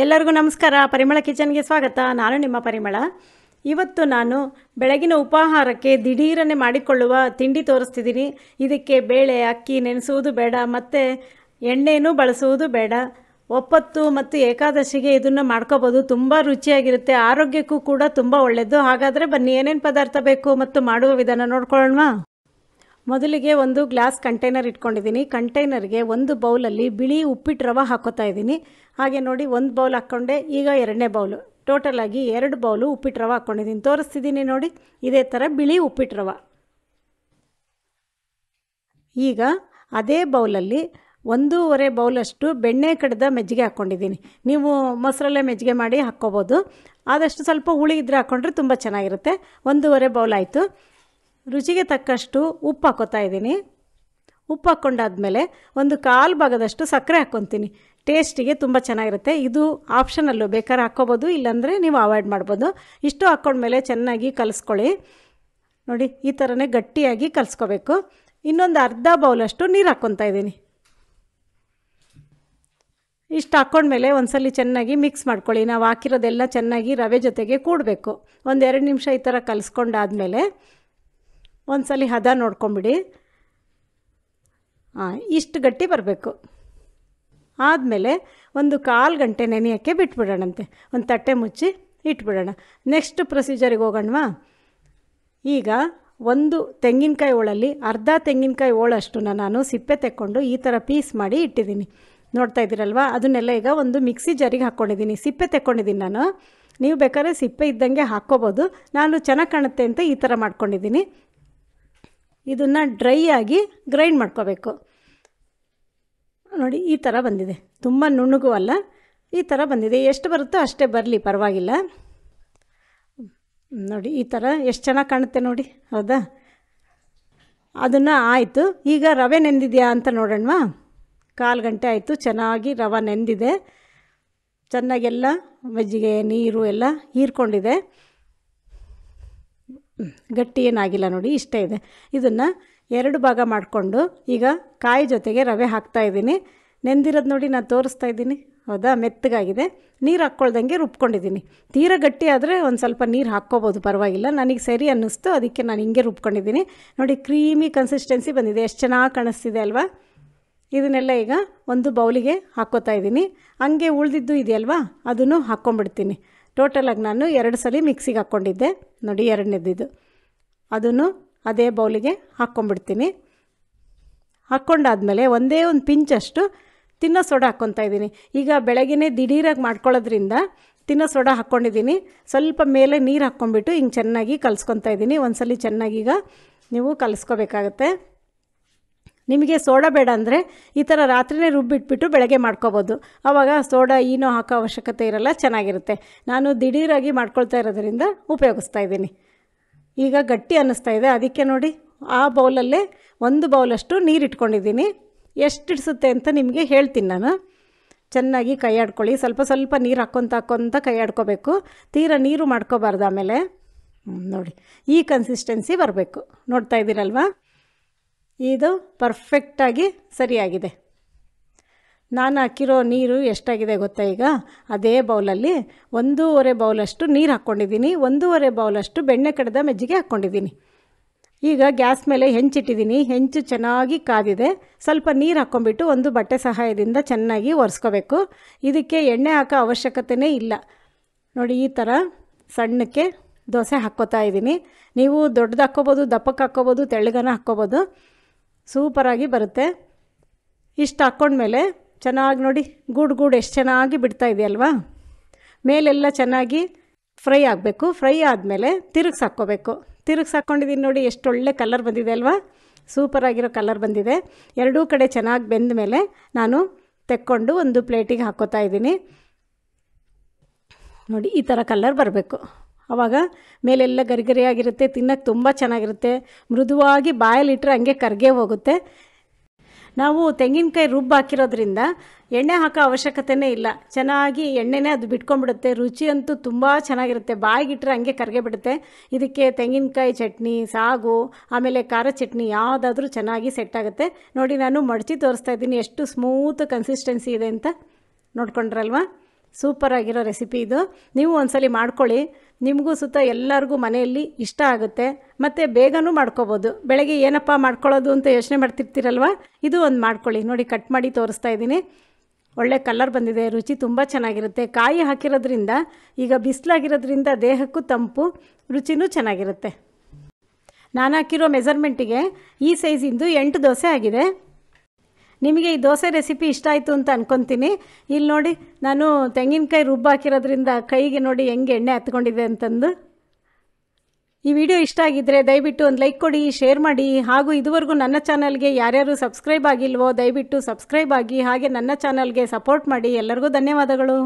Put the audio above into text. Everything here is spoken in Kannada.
ಎಲ್ಲರಿಗೂ ನಮಸ್ಕಾರ ಪರಿಮಳ ಕಿಚನ್ಗೆ ಸ್ವಾಗತ ನಾನು ನಿಮ್ಮ ಪರಿಮಳ ಇವತ್ತು ನಾನು ಬೆಳಗಿನ ಉಪಾಹಾರಕ್ಕೆ ದಿಢೀರನೆ ಮಾಡಿಕೊಳ್ಳುವ ತಿಂಡಿ ತೋರಿಸ್ತಿದ್ದೀನಿ ಇದಕ್ಕೆ ಬೇಳೆ ಅಕ್ಕಿ ನೆನೆಸುವುದು ಬೇಡ ಮತ್ತು ಎಣ್ಣೆನೂ ಬಳಸುವುದು ಬೇಡ ಒಪ್ಪತ್ತು ಮತ್ತು ಏಕಾದಶಿಗೆ ಇದನ್ನು ಮಾಡ್ಕೋಬೋದು ತುಂಬ ರುಚಿಯಾಗಿರುತ್ತೆ ಆರೋಗ್ಯಕ್ಕೂ ಕೂಡ ತುಂಬ ಒಳ್ಳೆಯದು ಹಾಗಾದರೆ ಬನ್ನಿ ಏನೇನು ಪದಾರ್ಥ ಬೇಕು ಮತ್ತು ಮಾಡುವ ವಿಧಾನ ನೋಡ್ಕೊಳ್ಳೋಣ ಮೊದಲಿಗೆ ಒಂದು ಗ್ಲಾಸ್ ಕಂಟೈನರ್ ಇಟ್ಕೊಂಡಿದ್ದೀನಿ ಕಂಟೈನರ್ಗೆ ಒಂದು ಬೌಲಲ್ಲಿ ಬಿಳಿ ಉಪ್ಪಿಟ್ಟು ರವೆ ಹಾಕೋತಾ ಇದ್ದೀನಿ ಹಾಗೆ ನೋಡಿ ಒಂದು ಬೌಲ್ ಹಾಕ್ಕೊಂಡೆ ಈಗ ಎರಡನೇ ಬೌಲು ಟೋಟಲಾಗಿ ಎರಡು ಬೌಲು ಉಪ್ಪಿಟ್ಟು ರವ ಹಾಕ್ಕೊಂಡಿದ್ದೀನಿ ತೋರಿಸ್ತಿದ್ದೀನಿ ನೋಡಿ ಇದೇ ಥರ ಬಿಳಿ ಉಪ್ಪಿಟ್ಟು ರವ ಈಗ ಅದೇ ಬೌಲಲ್ಲಿ ಒಂದೂವರೆ ಬೌಲಷ್ಟು ಬೆಣ್ಣೆ ಕಡ್ದ ಮೆಜ್ಜಿಗೆ ಹಾಕ್ಕೊಂಡಿದ್ದೀನಿ ನೀವು ಮೊಸರಲ್ಲೇ ಮೆಜ್ಜಿಗೆ ಮಾಡಿ ಹಾಕ್ಕೋಬೋದು ಆದಷ್ಟು ಸ್ವಲ್ಪ ಹುಳಿ ಇದ್ರೆ ಹಾಕ್ಕೊಂಡ್ರೆ ತುಂಬ ಚೆನ್ನಾಗಿರುತ್ತೆ ಒಂದೂವರೆ ಬೌಲ್ ಆಯಿತು ರುಚಿಗೆ ತಕ್ಕಷ್ಟು ಉಪ್ಪು ಹಾಕೋತಾ ಇದ್ದೀನಿ ಉಪ್ಪು ಹಾಕ್ಕೊಂಡಾದ್ಮೇಲೆ ಒಂದು ಕಾಲು ಭಾಗದಷ್ಟು ಸಕ್ಕರೆ ಹಾಕ್ಕೊತೀನಿ ಟೇಸ್ಟಿಗೆ ತುಂಬ ಚೆನ್ನಾಗಿರುತ್ತೆ ಇದು ಆಪ್ಷನಲ್ಲು ಬೇಕಾದ್ರೆ ಹಾಕ್ಕೋಬೋದು ಇಲ್ಲಾಂದರೆ ನೀವು ಅವಾಯ್ಡ್ ಮಾಡ್ಬೋದು ಇಷ್ಟು ಹಾಕ್ಕೊಂಡ್ಮೇಲೆ ಚೆನ್ನಾಗಿ ಕಲಿಸ್ಕೊಳ್ಳಿ ನೋಡಿ ಈ ಥರನೇ ಗಟ್ಟಿಯಾಗಿ ಕಲಿಸ್ಕೋಬೇಕು ಇನ್ನೊಂದು ಅರ್ಧ ಬೌಲಷ್ಟು ನೀರು ಹಾಕ್ಕೊತಾ ಇದ್ದೀನಿ ಇಷ್ಟು ಹಾಕ್ಕೊಂಡ್ಮೇಲೆ ಒಂದ್ಸಲಿ ಚೆನ್ನಾಗಿ ಮಿಕ್ಸ್ ಮಾಡ್ಕೊಳ್ಳಿ ನಾವು ಹಾಕಿರೋದೆಲ್ಲ ಚೆನ್ನಾಗಿ ರವೆ ಜೊತೆಗೆ ಕೂಡಬೇಕು ಒಂದೆರಡು ನಿಮಿಷ ಈ ಥರ ಕಲಿಸ್ಕೊಂಡಾದಮೇಲೆ ಒಂದು ಹದ ನೋಡ್ಕೊಂಬಿಡಿ ಹಾಂ ಇಷ್ಟು ಗಟ್ಟಿ ಬರಬೇಕು ಆದಮೇಲೆ ಒಂದು ಕಾಲು ಗಂಟೆ ನೆನೆಯೋಕ್ಕೆ ಬಿಟ್ಬಿಡೋಣಂತೆ ಒಂದು ತಟ್ಟೆ ಮುಚ್ಚಿ ಇಟ್ಬಿಡೋಣ ನೆಕ್ಸ್ಟ್ ಪ್ರೊಸೀಜರಿಗೆ ಹೋಗೋಣವಾ ಈಗ ಒಂದು ತೆಂಗಿನಕಾಯಿ ಹೋಳಲ್ಲಿ ಅರ್ಧ ತೆಂಗಿನಕಾಯಿ ಹೋಳಷ್ಟು ನಾನು ಸಿಪ್ಪೆ ತೆಕ್ಕೊಂಡು ಈ ಥರ ಪೀಸ್ ಮಾಡಿ ಇಟ್ಟಿದ್ದೀನಿ ನೋಡ್ತಾ ಇದ್ದೀರಲ್ವಾ ಅದನ್ನೆಲ್ಲ ಈಗ ಒಂದು ಮಿಕ್ಸಿ ಜರಿಗೆ ಹಾಕ್ಕೊಂಡಿದ್ದೀನಿ ಸಿಪ್ಪೆ ತೆಕ್ಕೊಂಡಿದ್ದೀನಿ ನಾನು ನೀವು ಬೇಕಾದ್ರೆ ಸಿಪ್ಪೆ ಇದ್ದಂಗೆ ಹಾಕ್ಕೋಬೋದು ನಾನು ಚೆನ್ನಾಗಿ ಕಾಣುತ್ತೆ ಅಂತ ಈ ಥರ ಮಾಡ್ಕೊಂಡಿದ್ದೀನಿ ಇದನ್ನು ಡ್ರೈ ಆಗಿ ಗ್ರೈಂಡ್ ಮಾಡ್ಕೋಬೇಕು ನೋಡಿ ಈ ಥರ ಬಂದಿದೆ ತುಂಬ ನುಣುಗು ಅಲ್ಲ ಈ ಥರ ಬಂದಿದೆ ಎಷ್ಟು ಬರುತ್ತೋ ಅಷ್ಟೇ ಬರಲಿ ಪರವಾಗಿಲ್ಲ ನೋಡಿ ಈ ಥರ ಎಷ್ಟು ಚೆನ್ನಾಗಿ ಕಾಣುತ್ತೆ ನೋಡಿ ಹೌದಾ ಅದನ್ನು ಆಯಿತು ಈಗ ರವೆ ನೆಂದಿದೆಯಾ ಅಂತ ನೋಡೋಣವಾ ಕಾಲು ಗಂಟೆ ಆಯಿತು ಚೆನ್ನಾಗಿ ರವೆ ನೆಂದಿದೆ ಚೆನ್ನಾಗೆಲ್ಲ ಮಜ್ಜಿಗೆ ನೀರು ಎಲ್ಲ ಹೀರ್ಕೊಂಡಿದೆ ಗಟ್ಟಿ ಏನಾಗಿಲ್ಲ ನೋಡಿ ಇಷ್ಟೇ ಇದೆ ಇದನ್ನು ಎರಡು ಭಾಗ ಮಾಡಿಕೊಂಡು ಈಗ ಕಾಯಿ ಜೊತೆಗೆ ರವೆ ಹಾಕ್ತಾ ಇದ್ದೀನಿ ನೆಂದಿರೋದು ನೋಡಿ ನಾನು ತೋರಿಸ್ತಾ ಇದ್ದೀನಿ ಹೌದಾ ಮೆತ್ತಗಾಗಿದೆ ನೀರು ಹಾಕ್ಕೊಳ್ದಂಗೆ ರುಬ್ಕೊಂಡಿದ್ದೀನಿ ತೀರಾ ಗಟ್ಟಿ ಆದರೆ ಒಂದು ಸ್ವಲ್ಪ ನೀರು ಹಾಕ್ಕೋಬೋದು ಪರವಾಗಿಲ್ಲ ನನಗೆ ಸರಿ ಅನ್ನಿಸ್ತು ಅದಕ್ಕೆ ನಾನು ಹಿಂಗೆ ರುಬ್ಕೊಂಡಿದ್ದೀನಿ ನೋಡಿ ಕ್ರೀಮಿ ಕನ್ಸಿಸ್ಟೆನ್ಸಿ ಬಂದಿದೆ ಎಷ್ಟು ಚೆನ್ನಾಗಿ ಕಾಣಿಸ್ತಿದೆ ಅಲ್ವಾ ಇದನ್ನೆಲ್ಲ ಈಗ ಒಂದು ಬೌಲಿಗೆ ಹಾಕ್ಕೋತಾ ಇದ್ದೀನಿ ಹಂಗೆ ಉಳಿದಿದ್ದು ಇದೆಯಲ್ವಾ ಅದನ್ನು ಹಾಕ್ಕೊಂಬಿಡ್ತೀನಿ ಟೋಟಲಾಗಿ ನಾನು ಎರಡು ಸಲ ಮಿಕ್ಸಿಗೆ ಹಾಕ್ಕೊಂಡಿದ್ದೆ ನೋಡಿ ಎರಡನೇದಿದ್ದು ಅದನ್ನು ಅದೇ ಬೌಲಿಗೆ ಹಾಕ್ಕೊಂಡ್ಬಿಡ್ತೀನಿ ಹಾಕ್ಕೊಂಡಾದಮೇಲೆ ಒಂದೇ ಒಂದು ಪಿಂಚಷ್ಟು ತಿನ್ನೋ ಸೋಡಾ ಹಾಕ್ಕೊತಾ ಇದ್ದೀನಿ ಈಗ ಬೆಳಗ್ಗೆ ದಿಢೀರಾಗಿ ಮಾಡ್ಕೊಳ್ಳೋದ್ರಿಂದ ತಿನ್ನೋ ಸೋಡಾ ಹಾಕ್ಕೊಂಡಿದ್ದೀನಿ ಸ್ವಲ್ಪ ಮೇಲೆ ನೀರು ಹಾಕ್ಕೊಂಬಿಟ್ಟು ಹಿಂಗೆ ಚೆನ್ನಾಗಿ ಕಲಿಸ್ಕೊತಾ ಇದ್ದೀನಿ ಒಂದು ಸಲ ಚೆನ್ನಾಗೀಗ ನೀವು ಕಲಿಸ್ಕೋಬೇಕಾಗತ್ತೆ ನಿಮಗೆ ಸೋಡಾ ಬೇಡ ಅಂದರೆ ಈ ಥರ ರಾತ್ರಿನೇ ರುಬ್ಬಿಟ್ಬಿಟ್ಟು ಬೆಳಗ್ಗೆ ಮಾಡ್ಕೋಬೋದು ಆವಾಗ ಸೋಡಾ ಏನೋ ಹಾಕೋ ಅವಶ್ಯಕತೆ ಇರಲ್ಲ ಚೆನ್ನಾಗಿರುತ್ತೆ ನಾನು ದಿಢೀರಾಗಿ ಮಾಡ್ಕೊಳ್ತಾ ಇರೋದ್ರಿಂದ ಉಪಯೋಗಿಸ್ತಾ ಇದ್ದೀನಿ ಈಗ ಗಟ್ಟಿ ಅನ್ನಿಸ್ತಾ ಇದೆ ಅದಕ್ಕೆ ನೋಡಿ ಆ ಬೌಲಲ್ಲೇ ಒಂದು ಬೌಲಷ್ಟು ನೀರು ಇಟ್ಕೊಂಡಿದ್ದೀನಿ ಎಷ್ಟು ಇಡಿಸುತ್ತೆ ಅಂತ ನಿಮಗೆ ಹೇಳ್ತೀನಿ ನಾನು ಚೆನ್ನಾಗಿ ಕೈ ಆಡ್ಕೊಳ್ಳಿ ಸ್ವಲ್ಪ ಸ್ವಲ್ಪ ನೀರು ಹಾಕ್ಕೊತ ಹಾಕ್ಕೊತ ಕೈ ಆಡ್ಕೋಬೇಕು ತೀರಾ ನೀರು ಮಾಡ್ಕೋಬಾರ್ದು ಆಮೇಲೆ ನೋಡಿ ಈ ಕನ್ಸಿಸ್ಟೆನ್ಸಿ ಬರಬೇಕು ನೋಡ್ತಾ ಇದ್ದೀರಲ್ವಾ ಇದು ಪರ್ಫೆಕ್ಟಾಗಿ ಸರಿಯಾಗಿದೆ ನಾನು ಹಾಕಿರೋ ನೀರು ಎಷ್ಟಾಗಿದೆ ಗೊತ್ತಾ ಈಗ ಅದೇ ಬೌಲಲ್ಲಿ ಒಂದೂವರೆ ಬೌಲಷ್ಟು ನೀರು ಹಾಕ್ಕೊಂಡಿದ್ದೀನಿ ಒಂದೂವರೆ ಬೌಲಷ್ಟು ಬೆಣ್ಣೆ ಕಡ್ದ ಮೆಜ್ಜಿಗೆ ಹಾಕ್ಕೊಂಡಿದ್ದೀನಿ ಈಗ ಗ್ಯಾಸ್ ಮೇಲೆ ಹೆಂಚಿಟ್ಟಿದ್ದೀನಿ ಹೆಂಚು ಚೆನ್ನಾಗಿ ಕಾದಿದೆ ಸ್ವಲ್ಪ ನೀರು ಹಾಕ್ಕೊಂಬಿಟ್ಟು ಒಂದು ಬಟ್ಟೆ ಸಹಾಯದಿಂದ ಚೆನ್ನಾಗಿ ಒರೆಸ್ಕೋಬೇಕು ಇದಕ್ಕೆ ಎಣ್ಣೆ ಹಾಕೋ ಅವಶ್ಯಕತೆಯೇ ಇಲ್ಲ ನೋಡಿ ಈ ಥರ ಸಣ್ಣಕ್ಕೆ ದೋಸೆ ಹಾಕ್ಕೋತಾ ಇದ್ದೀನಿ ನೀವು ದೊಡ್ಡದು ಹಾಕ್ಕೋಬೋದು ದಪ್ಪಕ್ಕೆ ಹಾಕ್ಕೋಬೋದು ತೆಳ್ಳಗನ ಹಾಕ್ಕೋಬೋದು ಸೂಪರಾಗಿ ಬರುತ್ತೆ ಇಷ್ಟು ಹಾಕ್ಕೊಂಡ್ಮೇಲೆ ಚೆನ್ನಾಗಿ ನೋಡಿ ಗೂಡು ಗೂಡು ಎಷ್ಟು ಚೆನ್ನಾಗಿ ಬಿಡ್ತಾ ಅಲ್ವಾ ಮೇಲೆಲ್ಲ ಚೆನ್ನಾಗಿ ಫ್ರೈ ಆಗಬೇಕು ಫ್ರೈ ಆದಮೇಲೆ ತಿರುಗಿಸಿ ಹಾಕ್ಕೋಬೇಕು ತಿರುಗಿಸಿ ನೋಡಿ ಎಷ್ಟು ಒಳ್ಳೆ ಕಲರ್ ಬಂದಿದೆ ಅಲ್ವಾ ಸೂಪರಾಗಿರೋ ಕಲರ್ ಬಂದಿದೆ ಎರಡೂ ಕಡೆ ಚೆನ್ನಾಗಿ ಬೆಂದ ಮೇಲೆ ನಾನು ತೆಕ್ಕೊಂಡು ಒಂದು ಪ್ಲೇಟಿಗೆ ಹಾಕ್ಕೋತಾ ಇದ್ದೀನಿ ನೋಡಿ ಈ ಥರ ಕಲರ್ ಬರಬೇಕು ಆವಾಗ ಮೇಲೆಲ್ಲ ಗರಿಗರಿಯಾಗಿರುತ್ತೆ ತಿನ್ನೋಕ್ಕೆ ತುಂಬ ಚೆನ್ನಾಗಿರುತ್ತೆ ಮೃದುವಾಗಿ ಬಾಯಲ್ಲಿಟ್ಟರೆ ಹಂಗೆ ಕರ್ಗೆ ಹೋಗುತ್ತೆ ನಾವು ತೆಂಗಿನಕಾಯಿ ರುಬ್ಬು ಹಾಕಿರೋದ್ರಿಂದ ಎಣ್ಣೆ ಹಾಕೋ ಅವಶ್ಯಕತೆಯೇ ಇಲ್ಲ ಚೆನ್ನಾಗಿ ಎಣ್ಣೆನೇ ಅದು ಬಿಟ್ಕೊಂಡ್ಬಿಡುತ್ತೆ ರುಚಿಯಂತೂ ತುಂಬ ಚೆನ್ನಾಗಿರುತ್ತೆ ಬಾಯಿಗಿಟ್ರೆ ಹಂಗೆ ಕರ್ಗೆ ಬಿಡುತ್ತೆ ಇದಕ್ಕೆ ತೆಂಗಿನಕಾಯಿ ಚಟ್ನಿ ಸಾಗು ಆಮೇಲೆ ಖಾರ ಚಟ್ನಿ ಯಾವುದಾದ್ರೂ ಚೆನ್ನಾಗಿ ಸೆಟ್ ಆಗುತ್ತೆ ನೋಡಿ ನಾನು ಮಡಚಿ ತೋರಿಸ್ತಾ ಇದ್ದೀನಿ ಎಷ್ಟು ಸ್ಮೂತ್ ಕನ್ಸಿಸ್ಟೆನ್ಸಿ ಇದೆ ಅಂತ ನೋಡ್ಕೊಂಡ್ರಲ್ವಾ ಸೂಪರ್ ಆಗಿರೋ ರೆಸಿಪಿ ಇದು ನೀವು ಒಂದ್ಸಲಿ ಮಾಡ್ಕೊಳ್ಳಿ ನಿಮಗೂ ಸುತ್ತ ಎಲ್ಲರಿಗೂ ಮನೆಯಲ್ಲಿ ಇಷ್ಟ ಆಗುತ್ತೆ ಮತ್ತು ಬೇಗನೂ ಮಾಡ್ಕೋಬೋದು ಬೆಳಗ್ಗೆ ಏನಪ್ಪ ಮಾಡ್ಕೊಳ್ಳೋದು ಅಂತ ಯೋಚನೆ ಮಾಡ್ತಿರ್ತೀರಲ್ವ ಇದು ಒಂದು ಮಾಡ್ಕೊಳ್ಳಿ ನೋಡಿ ಕಟ್ ಮಾಡಿ ತೋರಿಸ್ತಾ ಇದ್ದೀನಿ ಒಳ್ಳೆ ಕಲರ್ ಬಂದಿದೆ ರುಚಿ ತುಂಬ ಚೆನ್ನಾಗಿರುತ್ತೆ ಕಾಯಿ ಹಾಕಿರೋದ್ರಿಂದ ಈಗ ಬಿಸಿಲಾಗಿರೋದ್ರಿಂದ ದೇಹಕ್ಕೂ ತಂಪು ರುಚಿನೂ ಚೆನ್ನಾಗಿರುತ್ತೆ ನಾನು ಹಾಕಿರೋ ಮೆಜರ್ಮೆಂಟಿಗೆ ಈ ಸೈಜಿಂದು ಎಂಟು ದೋಸೆ ಆಗಿದೆ ನಿಮಗೆ ಈ ದೋಸೆ ರೆಸಿಪಿ ಇಷ್ಟ ಆಯಿತು ಅಂತ ಅನ್ಕೊತೀನಿ ಇಲ್ಲಿ ನೋಡಿ ನಾನು ತೆಂಗಿನಕಾಯಿ ರುಬ್ಬಾಕಿರೋದ್ರಿಂದ ಕೈಗೆ ನೋಡಿ ಹೆಂಗೆ ಎಣ್ಣೆ ಹತ್ಕೊಂಡಿದೆ ಅಂತಂದು ಈ ವಿಡಿಯೋ ಇಷ್ಟ ಆಗಿದ್ದರೆ ದಯವಿಟ್ಟು ಒಂದು ಲೈಕ್ ಕೊಡಿ ಶೇರ್ ಮಾಡಿ ಹಾಗೂ ಇದುವರೆಗೂ ನನ್ನ ಚಾನಲ್ಗೆ ಯಾರ್ಯಾರು ಸಬ್ಸ್ಕ್ರೈಬ್ ಆಗಿಲ್ವೋ ದಯವಿಟ್ಟು ಸಬ್ಸ್ಕ್ರೈಬ್ ಆಗಿ ಹಾಗೆ ನನ್ನ ಚಾನಲ್ಗೆ ಸಪೋರ್ಟ್ ಮಾಡಿ ಎಲ್ಲರಿಗೂ ಧನ್ಯವಾದಗಳು